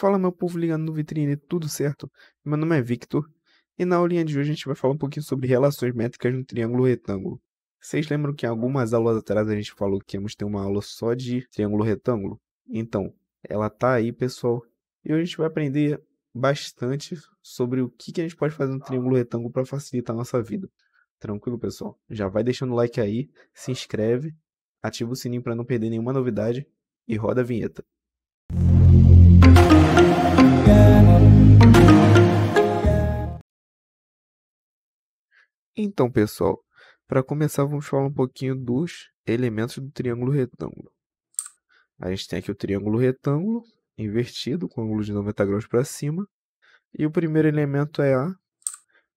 Fala meu povo ligando no vitrine, tudo certo? Meu nome é Victor e na aulinha de hoje a gente vai falar um pouquinho sobre relações métricas no triângulo retângulo. Vocês lembram que em algumas aulas atrás a gente falou que íamos ter uma aula só de triângulo retângulo? Então, ela tá aí, pessoal. E hoje a gente vai aprender bastante sobre o que, que a gente pode fazer no triângulo retângulo para facilitar a nossa vida. Tranquilo, pessoal? Já vai deixando o like aí, se inscreve, ativa o sininho para não perder nenhuma novidade e roda a vinheta. Então, pessoal, para começar, vamos falar um pouquinho dos elementos do triângulo retângulo. A gente tem aqui o triângulo retângulo invertido, com ângulo de 90 graus para cima. E o primeiro elemento é a,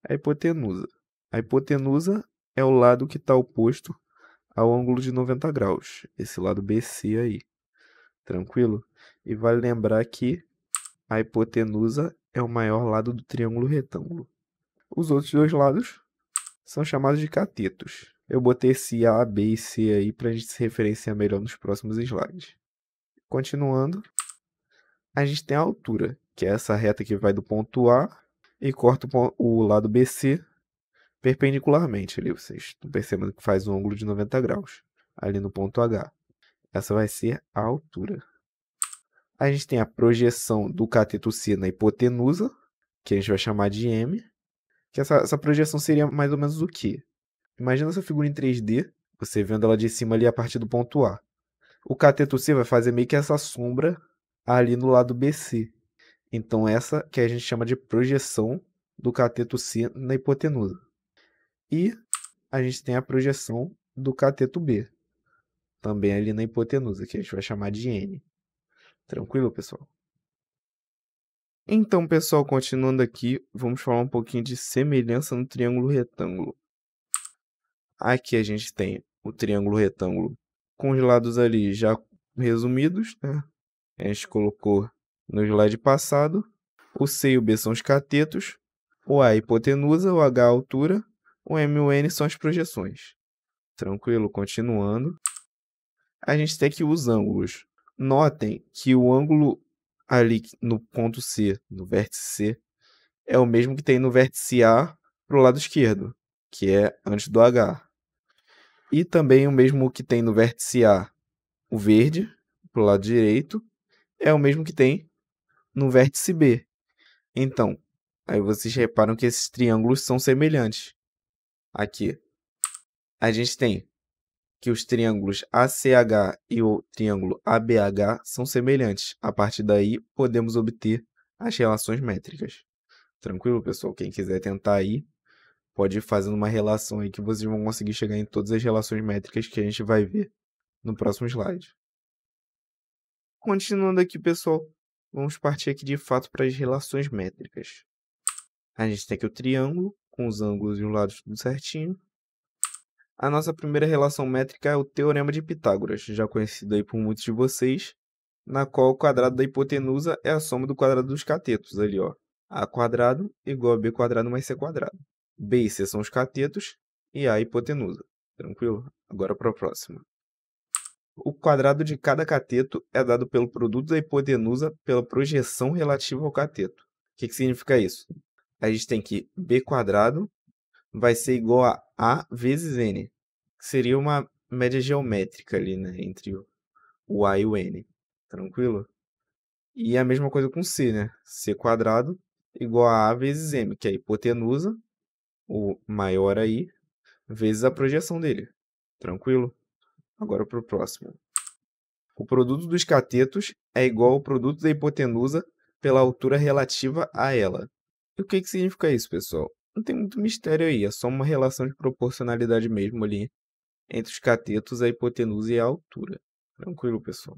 a hipotenusa. A hipotenusa é o lado que está oposto ao ângulo de 90 graus, esse lado BC aí. Tranquilo? E vale lembrar que a hipotenusa é o maior lado do triângulo retângulo. Os outros dois lados são chamados de catetos. Eu botei esse A, B e C aí para a gente se referenciar melhor nos próximos slides. Continuando, a gente tem a altura, que é essa reta que vai do ponto A e corta o lado BC perpendicularmente ali. Vocês estão percebendo que faz um ângulo de 90 graus ali no ponto H. Essa vai ser a altura. A gente tem a projeção do cateto C na hipotenusa, que a gente vai chamar de M. Que essa, essa projeção seria mais ou menos o quê? Imagina essa figura em 3D, você vendo ela de cima ali a partir do ponto A. O cateto C vai fazer meio que essa sombra ali no lado BC. Então essa que a gente chama de projeção do cateto C na hipotenusa. E a gente tem a projeção do cateto B, também ali na hipotenusa, que a gente vai chamar de N. Tranquilo, pessoal? Então, pessoal, continuando aqui, vamos falar um pouquinho de semelhança no triângulo retângulo. Aqui a gente tem o triângulo retângulo com os lados ali já resumidos, né? A gente colocou no slide passado. O C e o B são os catetos, o A é a hipotenusa, o H é a altura, o M e o N são as projeções. Tranquilo, continuando. A gente tem aqui os ângulos. Notem que o ângulo ali no ponto C, no vértice C, é o mesmo que tem no vértice A para o lado esquerdo, que é antes do H. E também o mesmo que tem no vértice A, o verde, para o lado direito, é o mesmo que tem no vértice B. Então, aí vocês reparam que esses triângulos são semelhantes. Aqui, a gente tem que os triângulos ACH e o triângulo ABH são semelhantes. A partir daí, podemos obter as relações métricas. Tranquilo, pessoal? Quem quiser tentar aí, pode ir fazendo uma relação aí que vocês vão conseguir chegar em todas as relações métricas que a gente vai ver no próximo slide. Continuando aqui, pessoal, vamos partir aqui de fato para as relações métricas. A gente tem aqui o triângulo, com os ângulos e os lados tudo certinho. A nossa primeira relação métrica é o Teorema de Pitágoras, já conhecido aí por muitos de vocês, na qual o quadrado da hipotenusa é a soma do quadrado dos catetos, ali ó. A quadrado igual a B quadrado mais C quadrado. B e C são os catetos e A hipotenusa. Tranquilo? Agora para a próxima. O quadrado de cada cateto é dado pelo produto da hipotenusa pela projeção relativa ao cateto. O que, que significa isso? A gente tem que B quadrado vai ser igual a A vezes N. Que seria uma média geométrica ali, né? Entre o A e o N. Tranquilo? E a mesma coisa com C, né? C quadrado igual a A vezes M, que é a hipotenusa, o maior aí, vezes a projeção dele. Tranquilo? Agora para o próximo. O produto dos catetos é igual ao produto da hipotenusa pela altura relativa a ela. E o que, que significa isso, pessoal? não tem muito mistério aí, é só uma relação de proporcionalidade mesmo ali entre os catetos, a hipotenusa e a altura. Tranquilo, pessoal.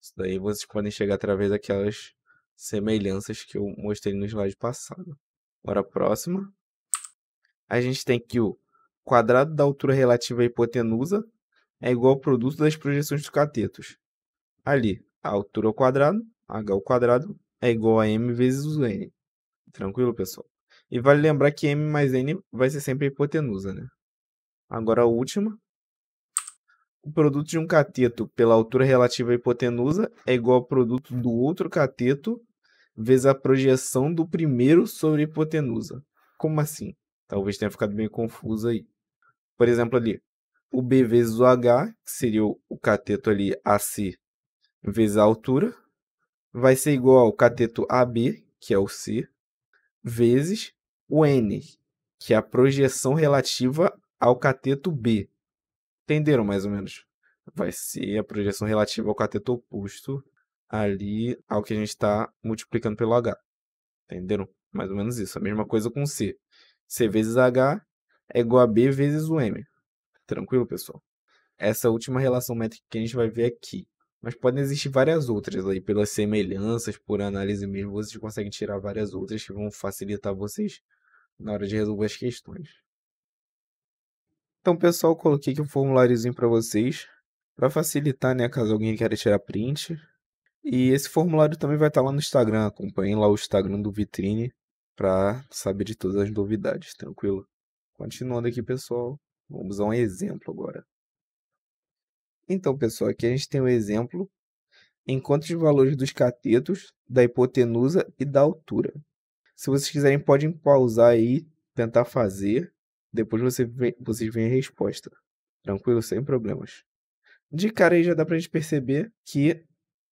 Isso daí vocês podem chegar através daquelas semelhanças que eu mostrei no slide passado. Bora próxima. A gente tem que o quadrado da altura relativa à hipotenusa é igual ao produto das projeções dos catetos. Ali, a altura ao quadrado, h ao quadrado, é igual a m vezes o n. Tranquilo, pessoal? E vale lembrar que M mais N vai ser sempre a hipotenusa, né? Agora a última. O produto de um cateto pela altura relativa à hipotenusa é igual ao produto do outro cateto vezes a projeção do primeiro sobre a hipotenusa. Como assim? Talvez tenha ficado meio confuso aí. Por exemplo, ali, o B vezes o H, que seria o cateto ali AC vezes a altura, vai ser igual ao cateto AB, que é o C, vezes o N, que é a projeção relativa ao cateto B. Entenderam mais ou menos? Vai ser a projeção relativa ao cateto oposto ali ao que a gente está multiplicando pelo H. Entenderam? Mais ou menos isso. A mesma coisa com C. C vezes H é igual a B vezes o M. Tranquilo, pessoal? Essa é última relação métrica que a gente vai ver aqui. Mas podem existir várias outras aí, pelas semelhanças, por análise mesmo, vocês conseguem tirar várias outras que vão facilitar vocês na hora de resolver as questões. Então, pessoal, coloquei aqui um formuláriozinho para vocês, para facilitar, né, caso alguém queira tirar print. E uhum. esse formulário também vai estar tá lá no Instagram, acompanhem lá o Instagram do Vitrine para saber de todas as novidades, tranquilo? Continuando aqui, pessoal, vamos a um exemplo agora. Então, pessoal, aqui a gente tem um exemplo. Encontre os valores dos catetos, da hipotenusa e da altura. Se vocês quiserem, podem pausar aí, tentar fazer. Depois você vocês veem a resposta. Tranquilo, sem problemas. De cara aí já dá pra gente perceber que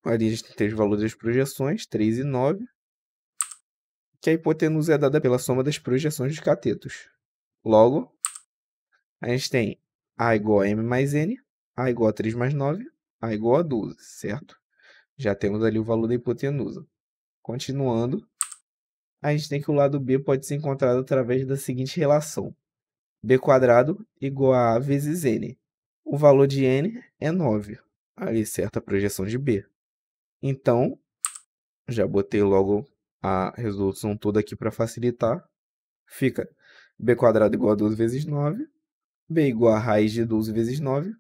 ali a gente tem os valores das projeções, 3 e 9. Que a hipotenusa é dada pela soma das projeções dos catetos. Logo, a gente tem A igual a M mais N, A igual a 3 mais 9, A igual a 12, certo? Já temos ali o valor da hipotenusa. Continuando, a gente tem que o lado B pode ser encontrado através da seguinte relação. B quadrado igual a A vezes N. O valor de N é 9. Aí, certa projeção de B. Então, já botei logo a resolução toda aqui para facilitar. Fica B quadrado igual a 12 vezes 9. B igual a raiz de 12 vezes 9.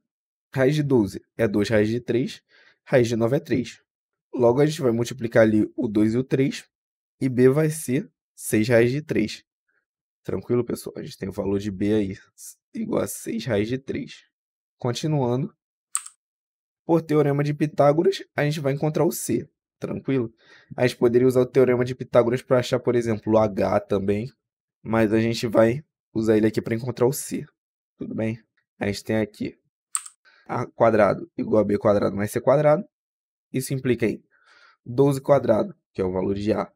Raiz de 12 é 2 raiz de 3. Raiz de 9 é 3. Logo, a gente vai multiplicar ali o 2 e o 3 e B vai ser 6 raiz de 3. Tranquilo, pessoal? A gente tem o valor de B aí igual a 6 raiz de 3. Continuando, por teorema de Pitágoras, a gente vai encontrar o C. Tranquilo? A gente poderia usar o teorema de Pitágoras para achar, por exemplo, o H também, mas a gente vai usar ele aqui para encontrar o C. Tudo bem? A gente tem aqui A quadrado igual a B quadrado mais C quadrado. Isso implica em 12 quadrado, que é o valor de A,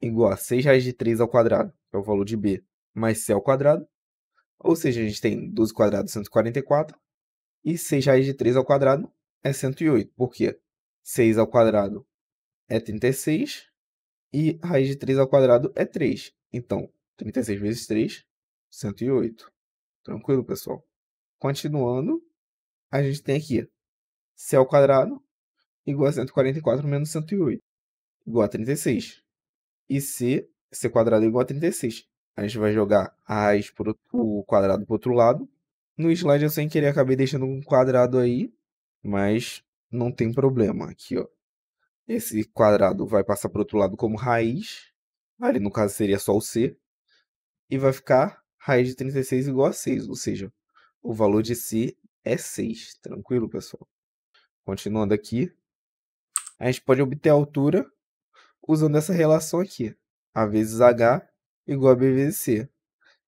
igual a 6 raiz de 3 ao quadrado, que é o valor de B, mais C ao quadrado. Ou seja, a gente tem 12 quadrados, 144. E 6 raiz de 3 ao quadrado é 108. Por quê? 6 ao quadrado é 36. E raiz de 3 ao quadrado é 3. Então, 36 vezes 3, 108. Tranquilo, pessoal? Continuando, a gente tem aqui C ao quadrado igual a 144 menos 108, igual a 36 e C, C quadrado é igual a 36. A gente vai jogar a raiz pro, o quadrado para outro lado. No slide eu sem querer acabei deixando um quadrado aí, mas não tem problema. Aqui, ó. Esse quadrado vai passar para o outro lado como raiz. Ali, no caso, seria só o C. E vai ficar raiz de 36 igual a 6, ou seja, o valor de C é 6. Tranquilo, pessoal? Continuando aqui, a gente pode obter a altura usando essa relação aqui. A vezes H igual a B vezes C.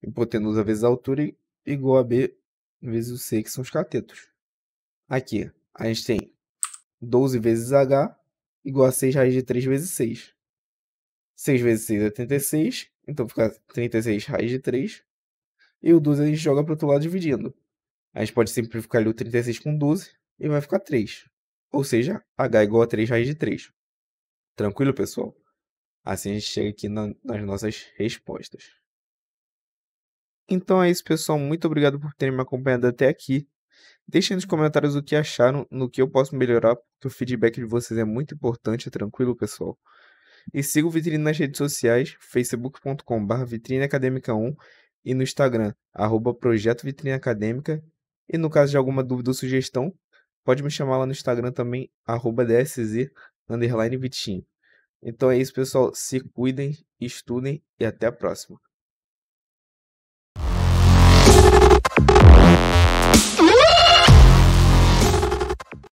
Hipotenusa vezes altura igual a B vezes o C, que são os catetos. Aqui, a gente tem 12 vezes H igual a 6 raiz de 3 vezes 6. 6 vezes 6 é 36, então fica 36 raiz de 3. E o 12 a gente joga para o outro lado dividindo. A gente pode simplificar ali o 36 com 12 e vai ficar 3. Ou seja, h igual a 3 raiz de 3. Tranquilo, pessoal? Assim a gente chega aqui na, nas nossas respostas. Então é isso, pessoal. Muito obrigado por terem me acompanhado até aqui. Deixem nos comentários o que acharam, no que eu posso melhorar, porque o feedback de vocês é muito importante, é tranquilo, pessoal? E siga o Vitrine nas redes sociais, facebook.com.br Vitrine Acadêmica 1 e no Instagram, arroba Projeto Vitrine Acadêmica. E no caso de alguma dúvida ou sugestão, pode me chamar lá no Instagram também, arroba DSZ, underline Vitinho. Então é isso, pessoal. Se cuidem, estudem e até a próxima.